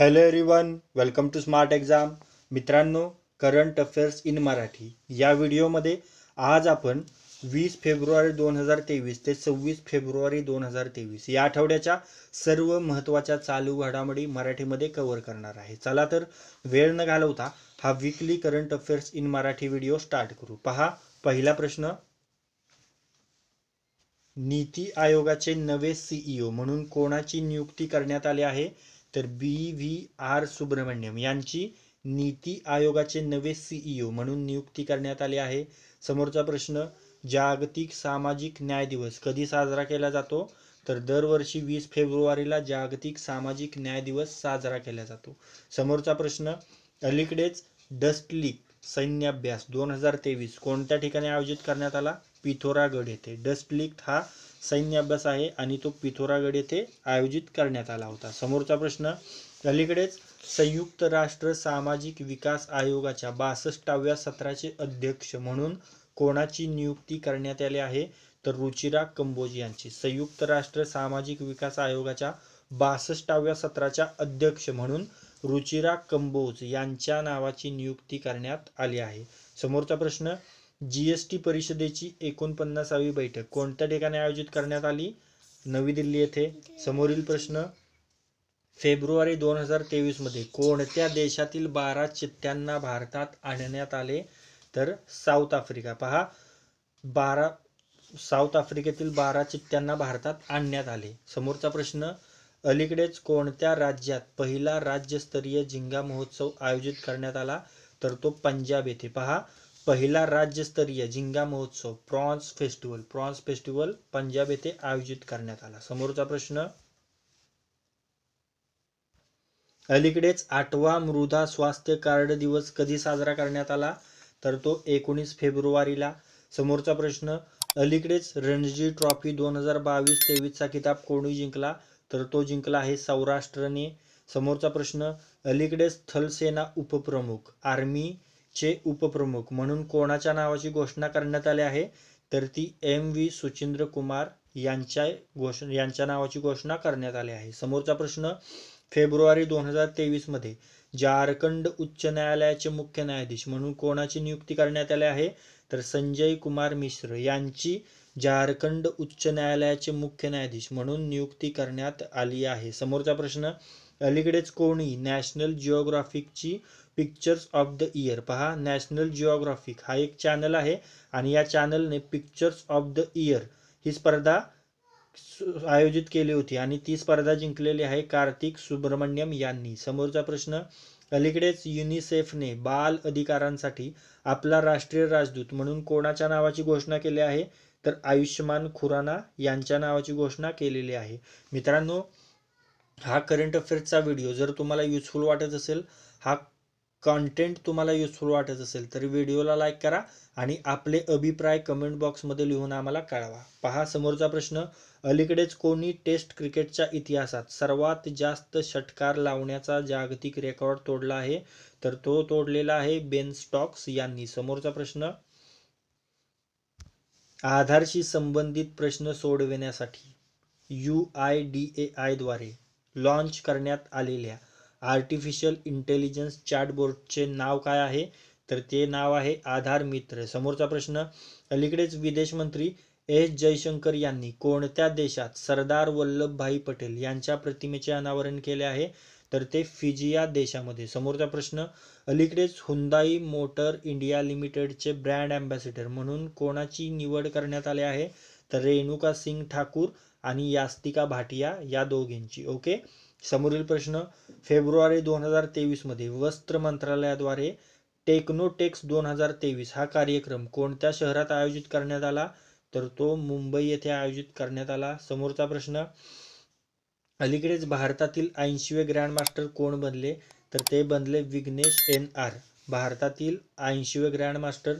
Hello one welcome to smart exam मित्रांनो current affairs in Marathi या व्हिडिओमध्ये आज आपण वीस फेब्रुवारी दोन हजार तेवीस ते सव्वीस फेब्रुवारी दोन हजार तेवीस या आठवड्याच्या सर्व महत्त्वाच्या चालू घडामोडी मराठीमध्ये कव्हर करणार आहे चला तर वेळ न घालवता हा weekly current affairs in Marathi video start करू पहा पहिला प्रश्न नीती आयोगाचे नवे सीईओ e म्हणून कोणाची नियुक्ती करण्यात आली आहे तर बी व्ही आर सुब्रमण्यम यांची नीती आयोगाचे नवे सीईओ e म्हणून नियुक्ती करण्यात आली आहे समोरचा प्रश्न जागतिक सामाजिक न्याय दिवस कधी साजरा केला जातो तर दरवर्षी वीस फेब्रुवारीला जागतिक सामाजिक न्याय दिवस साजरा केला जातो समोरचा प्रश्न अलीकडेच डस्ट लीग सैन्याभ्यास दोन हजार तेवीस कोणत्या ठिकाणी आयोजित करण्यात आला पिथोरागड येथे डस्ट लीग हा सैन्याभ्यास आहे आणि तो पिथोरागड येथे आयोजित करण्यात आला होता समोरचा प्रश्न अलीकडेच संयुक्त राष्ट्र सामाजिक विकास आयोगाच्या बासष्टाव्या सत्राचे अध्यक्ष म्हणून कोणाची नियुक्ती करण्यात आली आहे तर रुचिरा कंबोज यांची संयुक्त राष्ट्र सामाजिक विकास आयोगाच्या बासष्टाव्या सत्राच्या अध्यक्ष म्हणून रुचिरा कंबोज यांच्या नावाची नियुक्ती करण्यात आली आहे समोरचा प्रश्न जीएसटी परिषदेची एकोणपन्नासावी बैठक कोणत्या ठिकाणी आयोजित करण्यात आली नवी दिल्ली येथे समोरील प्रश्न फेब्रुवारी दोन हजार तेवीसमध्ये कोणत्या देशातील बारा चित्त्यांना भारतात आणण्यात आले तर साऊथ आफ्रिका पहा बारा साऊथ आफ्रिकेतील बारा चित्त्यांना भारतात आणण्यात आले समोरचा प्रश्न अलीकडेच कोणत्या राज्यात पहिला राज्यस्तरीय झिंगा महोत्सव आयोजित करण्यात आला तर तो पंजाब येथे पहा पहिला राज्यस्तरीय झिंगा महोत्सव prawns festival prawns festival Punjab येथे आयोजित करण्यात आला समोरचा प्रश्न अलीकडेच आठवा मृदा स्वास्थ्य कार्ड दिवस कधी साजरा करण्यात आला तर तो एकोणीस फेब्रुवारीला समोरचा प्रश्न अलीकडेच रणजी ट्रॉफी दोन हजार बावीस तेवीसचा किताब कोणी जिंकला तर तो जिंकला आहे सौराष्ट्रने समोरचा प्रश्न अलीकडेच थलसेना उपप्रमुख आर्मी चे उपप्रमुख म्हणून कोणाच्या नावाची घोषणा करण्यात आली आहे तर ती एम व्ही सुचिंद्र कुमार यांच्या घोषणा यांच्या नावाची घोषणा करण्यात आली आहे समोरचा प्रश्न फेब्रुवारी दोन हजार तेवीसमध्ये झारखंड उच्च न्यायालयाचे मुख्य न्यायाधीश म्हणून कोणाची नियुक्ती करण्यात आली आहे तर संजय कुमार मिश्र यांची झारखंड उच्च न्यायालयाचे मुख्य न्यायाधीश म्हणून नियुक्ती करण्यात आली आहे समोरचा प्रश्न अलीकडेच कोणी नॅशनल जिओग्राफिकची पिक्चर्स ऑफ द इयर पहा नॅशनल जिओग्राफिक हा एक चॅनल आहे आणि या चॅनलने पिक्चर्स ऑफ द इयर ही स्पर्धा आयोजित केली होती आणि ती स्पर्धा जिंकलेली आहे कार्तिक सुब्रमण्यम यांनी समोरचा प्रश्न अलीकडेच युनिसेफने बाल अधिकारांसाठी आपला राष्ट्रीय राजदूत म्हणून कोणाच्या नावाची घोषणा केली आहे तर आयुष्यमान खुराना यांच्या नावाची घोषणा केलेली आहे मित्रांनो हा करंट अफेअर्सचा व्हिडिओ जर तुम्हाला युजफुल वाटत असेल हा कंटेंट तुम्हाला युजफुल वाटत असेल तर व्हिडिओला लाईक करा आणि आपले अभिप्राय कमेंट बॉक्समध्ये लिहून आम्हाला कळवा पहा समोरचा प्रश्न अलीकडेच कोणी टेस्ट क्रिकेटच्या इतिहासात सर्वात जास्त षटकार लावण्याचा जागतिक रेकॉर्ड तोडला आहे तर तो तोडलेला आहे बेन स्टॉक्स यांनी समोरचा प्रश्न आधारशी संबंधित प्रश्न सोडविण्यासाठी यू आय डी ए आयद्वारे लॉन्च करण्यात आलेल्या आर्टिफिशियल इंटेलिजन्स चॅटबोर्डचे नाव काय आहे तर ते नाव आहे आधार मित्र समोरचा प्रश्न अलीकडेच विदेश मंत्री एस जयशंकर यांनी कोणत्या देशात सरदार वल्लभभाई पटेल यांच्या प्रतिमेचे अनावरण केले आहे तर ते फिजिया देशामध्ये समोरचा प्रश्न अलीकडेच हुंदाई मोटर इंडिया लिमिटेडचे ब्रँड अँबॅसिडर म्हणून कोणाची निवड करण्यात आली आहे तर रेणुका सिंग ठाकूर आणि यास्तिका भाटिया या दोघींची ओके समोरील प्रश्न फेब्रुवारी दोन हजार मध्ये वस्त्र मंत्रालयाद्वारे टेक्नोटेक्स दोन हजार तेवीस हा कार्यक्रम कोणत्या शहरात आयोजित करण्यात आला तर तो मुंबई येथे आयोजित करण्यात आला समोरचा प्रश्न अलीकडेच भारतातील ऐंशीवे ग्रँडमास्टर कोण बनले तर ते बनले विघ्नेश एन आर भारतातील ऐंशीवे ग्रँडमास्टर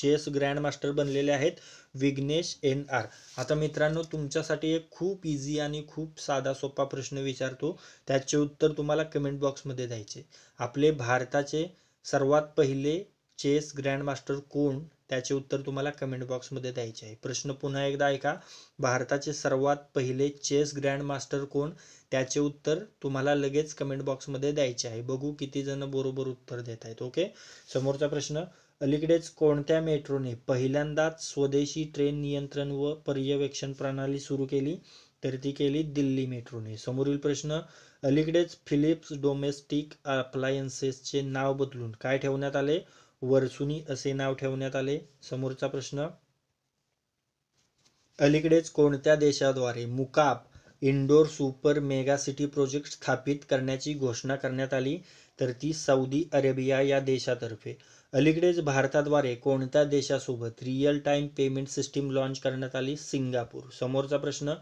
चेस ग्रँडमास्टर बनलेले आहेत विघ्नेश एन आर आता मित्रांनो तुमच्यासाठी एक खूप इझी आणि खूप साधा सोपा प्रश्न विचारतो त्याचे उत्तर तुम्हाला कमेंट बॉक्समध्ये द्यायचे आपले भारताचे सर्वात पहिले चेस ग्रँडमास्टर कोण त्याचे उत्तर तुम्हाला कमेंट बॉक्समध्ये द्यायचे आहे प्रश्न पुन्हा एकदा ऐका भारताचे सर्वात पहिले चेस ग्रँडमास्टर कोण त्याचे उत्तर तुम्हाला लगेच कमेंट बॉक्समध्ये द्यायचे आहे बघू किती जण बरोबर उत्तर देत आहेत ओके समोरचा प्रश्न अलीकडेच कोणत्या मेट्रोने पहिल्यांदाच स्वदेशी ट्रेन नियंत्रण व पर्यवेक्षण प्रणाली सुरू केली तर ती केली दिल्ली मेट्रोने समोरील प्रश्न अलीकडेच फिलिप्स डोमेस्टिक अप्लायन्सेसचे नाव बदलून काय ठेवण्यात आले वर्सुनी असे नाव ठेवण्यात आले समोरचा प्रश्न अलीकडेच कोणत्या देशाद्वारे मुकाप indoor super mega city project स्थापित करण्याची घोषणा करण्यात आली तर ती सौदी अरेबिया या देशातर्फे अलीकडेच भारताद्वारे कोणत्या देशासोबत real time payment system launch करण्यात आली सिंगापूर समोरचा प्रश्न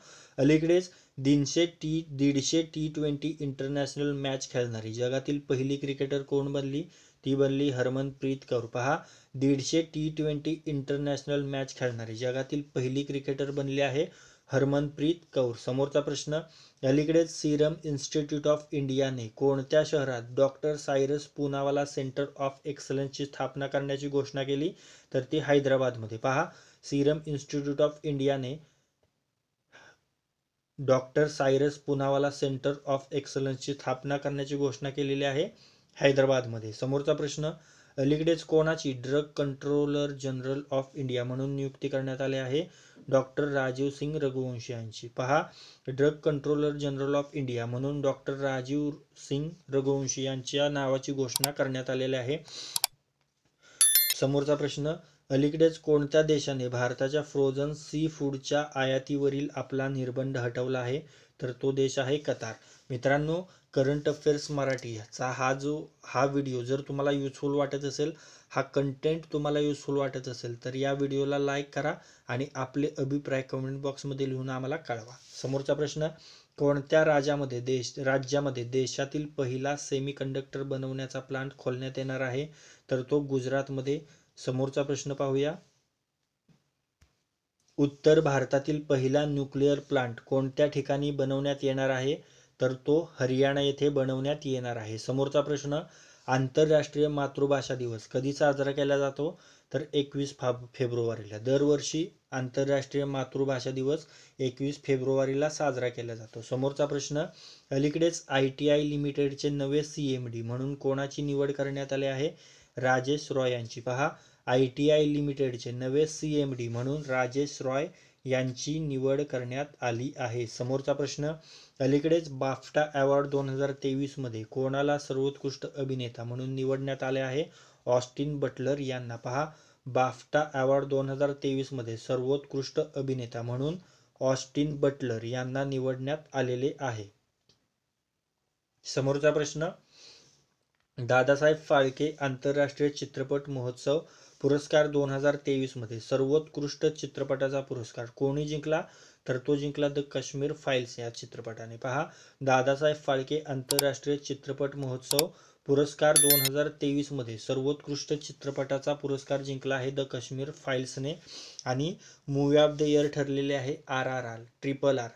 अलीकडेच दीनशे टी दीडशे टी ट्वेंटी इंटरनॅशनल मॅच खेळणारी जगातील पहिली क्रिकेटर कोण बनली ती बनली हरमनप्रीत कौर पहा दीडशे टी ट्वेंटी इंटरनॅशनल मॅच खेळणारी जगातील पहिली क्रिकेटर बनली आहे हरमनप्रीत कौर समोरचा प्रश्न अलीकडेच सीरम इन्स्टिट्यूट ऑफ इंडियाने कोणत्या शहरात doctor Cyrus Poonawalla centre of एक्सलन्सची स्थापना करण्याची घोषणा केली तर ती हैदराबादमध्ये पहा सीरम इन्स्टिट्यूट ऑफ इंडियाने doctor Cyrus Poonawalla centre of एक्सलन्सची स्थापना करण्याची घोषणा केलेली आहे हैदराबादमध्ये समोरचा प्रश्न अलीकडेच कोणाची drug controller general of India म्हणून नियुक्ती करण्यात आली आहे डॉक्टर राजीव सिंग रघुवंशी यांची पहा drug controller general of India म्हणून डॉक्टर राजीव सिंग रघुवंशी यांच्या नावाची घोषणा करण्यात आलेली आहे समोरचा प्रश्न अलीकडेच कोणत्या देशाने भारताच्या फ्रोझन सी फूडच्या आयातीवरील आपला निर्बंध हटवला आहे तर तो देश आहे कतार मित्रांनो करंट अफेअर्स मराठी हा जो हा व्हिडिओ जर तुम्हाला युजफुल वाटत असेल हा कंटेंट तुम्हाला युजफुल वाटत असेल तर या व्हिडिओला लाईक करा आणि आपले अभिप्राय कमेंट बॉक्समध्ये लिहून आम्हाला कळवा समोरचा प्रश्न कोणत्या राजामध्ये देश राज्यामध्ये देशातील पहिला सेमी कंडक्टर बनवण्याचा प्लांट खोलण्यात येणार आहे तर तो गुजरातमध्ये समोरचा प्रश्न पाहूया उत्तर भारतातील पहिला न्यूक्लिअर प्लांट कोणत्या ठिकाणी बनवण्यात येणार आहे तर तो हरियाणा येथे बनवण्यात येणार आहे समोरचा प्रश्न आंतरराष्ट्रीय मातृभाषा दिवस कधी साजरा केला जातो तर एकवीस फेब्रुवारीला दरवर्षी आंतरराष्ट्रीय मातृभाषा दिवस एकवीस फेब्रुवारीला साजरा केला जातो समोरचा प्रश्न अलीकडेच आय टी आय लिमिटेडचे नवे सी एम डी म्हणून कोणाची निवड करण्यात आली आहे राजेश रॉय यांची पहा आय टी आय लिमिटेडचे नवे सी एम डी म्हणून राजेश रॉय यांची निवड करण्यात आली आहे समोरचा प्रश्न अलीकडेच बाफ्टा अवॉर्ड दोन हजार मध्ये कोणाला सर्वोत्कृष्ट अभिनेता म्हणून निवडण्यात आले आहे ऑस्टिन बटलर यांना पहा बाफ्टा अवॉर्ड दोन हजार मध्ये सर्वोत्कृष्ट अभिनेता म्हणून ऑस्टिन बटलर यांना निवडण्यात आलेले आहे समोरचा प्रश्न दादासाहेब फाळके आंतरराष्ट्रीय चित्रपट महोत्सव पुरस्कार दोन हजार मध्ये सर्वोत्कृष्ट चित्रपटाचा पुरस्कार कोणी जिंकला तर तो जिंकला द काश्मीर फाईल्स या चित्रपटाने पहा दादासाहेब फाळके आंतरराष्ट्रीय चित्रपट महोत्सव पुरस्कार दोन हजार तेवीसमध्ये सर्वोत्कृष्ट चित्रपटाचा पुरस्कार जिंकला आहे द काश्मीर फाईल्सने आणि मूवी ऑफ द इयर ठरलेले आहे R R R triple R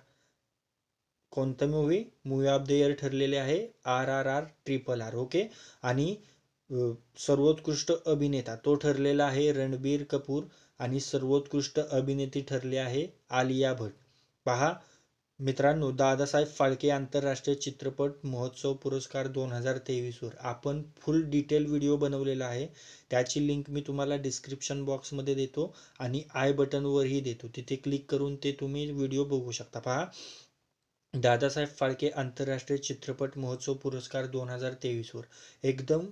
कोणतं movie movie of the year ठरलेले आहे R R R triple R okay आणि सर्वोत्कृष्ट अभिनेता तो ठरलेला आहे रणबीर कपूर आणि सर्वोत्कृष्ट अभिनेत्री ठरली आहे आलिया भट पहा मित्रांनो दादासाहेब फाळके आंतरराष्ट्रीय चित्रपट महोत्सव पुरस्कार दोन हजार तेवीसवर आपण फुल डिटेल व्हिडिओ बनवलेला आहे त्याची लिंक मी तुम्हाला डिस्क्रिप्शन बॉक्समध्ये देतो आणि आय बटनवरही देतो तिथे क्लिक करून ते तुम्ही व्हिडिओ बघू शकता पहा दादासाहेब फाळके आंतरराष्ट्रीय चित्रपट महोत्सव पुरस्कार दोन हजार तेवीसवर एकदम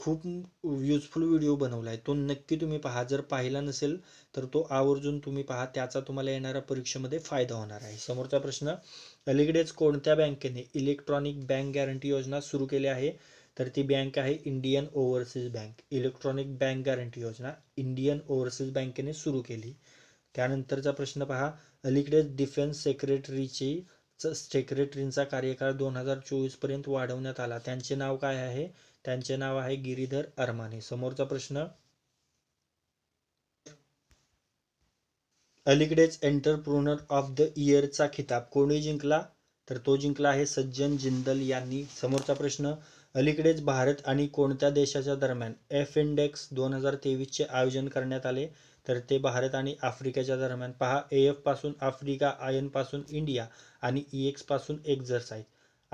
खूप युजफुल व्हिडिओ बनवला आहे तो नक्की तुम्ही पहा जर पाहिला नसेल तर तो आवर्जून तुम्ही पहा त्याचा तुम्हाला येणाऱ्या परीक्षेमध्ये फायदा होणार आहे समोरचा प्रश्न अलीकडेच कोणत्या बँकेने इलेक्ट्रॉनिक बँक गॅरंटी योजना सुरू केली आहे तर ती बँक आहे Indian overseas bank electronic bank guarantee योजना इंडियन ओव्हरसीज बँकेने सुरू केली त्यानंतरचा प्रश्न पहा अलीकडेच डिफेन्स सेक्रेटरीची सेक्रेटरींचा कार्यकाळ दोन हजार चोवीसपर्यंत वाढवण्यात आला त्यांचे नाव काय आहे त्यांचे नाव आहे गिरीधर अरमाने समोरचा प्रश्न अलीकडेच एंटरप्रोनर ऑफ द इयरचा खिताब कोणी जिंकला तर तो जिंकला आहे सज्जन जिंदल यांनी समोरचा प्रश्न अलीकडेच भारत आणि कोणत्या देशाच्या दरम्यान एफ इंडेक्स दोन हजार तेवीसचे आयोजन करण्यात आले तर ते भारत आणि आफ्रिकेच्या दरम्यान पहा ए पासून आफ्रिका आय पासून इंडिया आणि ई e पासून एक्झरसाईज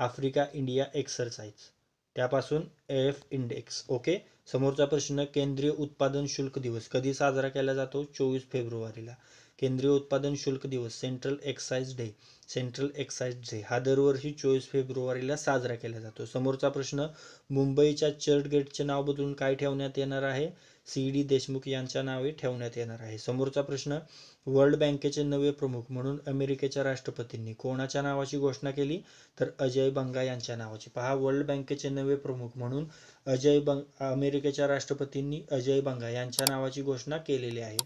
आफ्रिका इंडिया एक्सरसाइज त्यापासून एफ इंडेक्स ओके समोरचा प्रश्न केंद्रीय उत्पादन शुल्क दिवस कधी साजरा केला जातो चोवीस फेब्रुवारीला केंद्रीय उत्पादन शुल्क दिवस central excise day central excise day हा दरवर्षी चोवीस फेब्रुवारीला साजरा केला जातो समोरचा प्रश्न मुंबईच्या चर्चगेटचे नाव बदलून काय ठेवण्यात येणार आहे सी डी देशमुख यांच्या नावे ठेवण्यात येणार आहे समोरचा प्रश्न वर्ल्ड बँकेचे नवे प्रमुख म्हणून अमेरिकेच्या राष्ट्रपतींनी कोणाच्या नावाची घोषणा केली तर अजय बंगा यांच्या नावाची पहा वर्ल्ड बँकेचे नवे प्रमुख म्हणून अजय बंग अमेरिकेच्या राष्ट्रपतींनी अजय बंगा यांच्या नावाची घोषणा केलेली आहे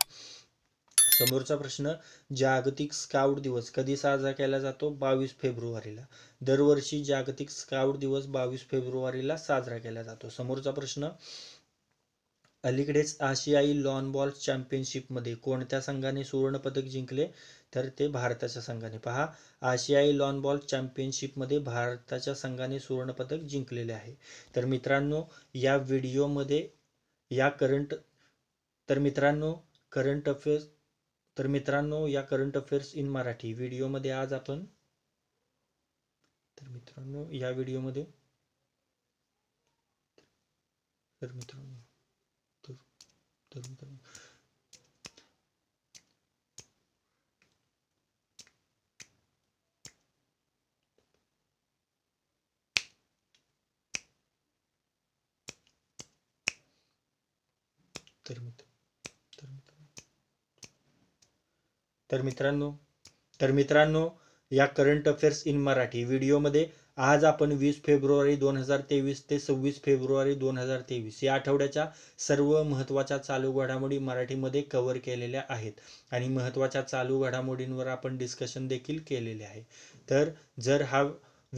समोरचा प्रश्न जागतिक स्काउट दिवस कधी साजरा केला जातो बावीस फेब्रुवारीला दरवर्षी जागतिक स्काउट दिवस बावीस फेब्रुवारीला साजरा केला जातो समोरचा प्रश्न अलीकडेच आशियाई लॉन बॉल चॅम्पियनशिपमध्ये कोणत्या संघाने सुवर्णपदक जिंकले तर ते भारताच्या संघाने पहा आशियाई लॉन बॉल चॅम्पियनशिपमध्ये भारताच्या संघाने सुवर्णपदक जिंकलेले आहे तर मित्रांनो या व्हिडिओमध्ये या करंट तर मित्रांनो करंट अफेअर्स तर मित्रांनो या करंट अफेअर्स इन मराठी व्हिडिओमध्ये आज आपण तर मित्रांनो या व्हिडिओमध्ये तर मित्रांनो Termita. Termitrano. Termitrano. या करंट अफेअर्स इन मराठी व्हिडिओमध्ये आज आपण वीस फेब्रुवारी दोन हजार तेवीस ते सव्वीस फेब्रुवारी दोन हजार तेवीस या आठवड्याच्या सर्व महत्त्वाच्या चालू घडामोडी मराठीमध्ये कव्हर केलेल्या आहेत आणि महत्त्वाच्या चालू घडामोडींवर आपण डिस्कशन देखील केलेले आहे तर जर हा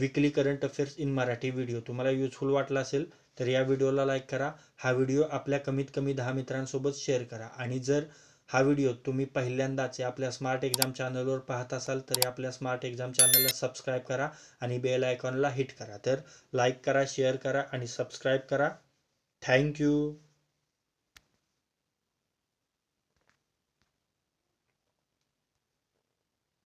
weekly current affairs in Marathi video तुम्हाला युजफुल वाटला असेल तर या व्हिडिओला लाईक करा हा व्हिडिओ आपल्या कमीत कमी दहा मित्रांसोबत शेअर करा आणि जर हा व्हिडिओ तुम्ही पहिल्यांदाच आपल्या स्मार्ट एक्झाम चॅनलवर पाहत असाल तर आपल्या स्मार्ट एक्झाम चॅनलला सबस्क्राईब करा आणि बेल आयकॉनला हिट करा तर लाईक करा शेअर करा आणि सबस्क्राईब करा थँक्यू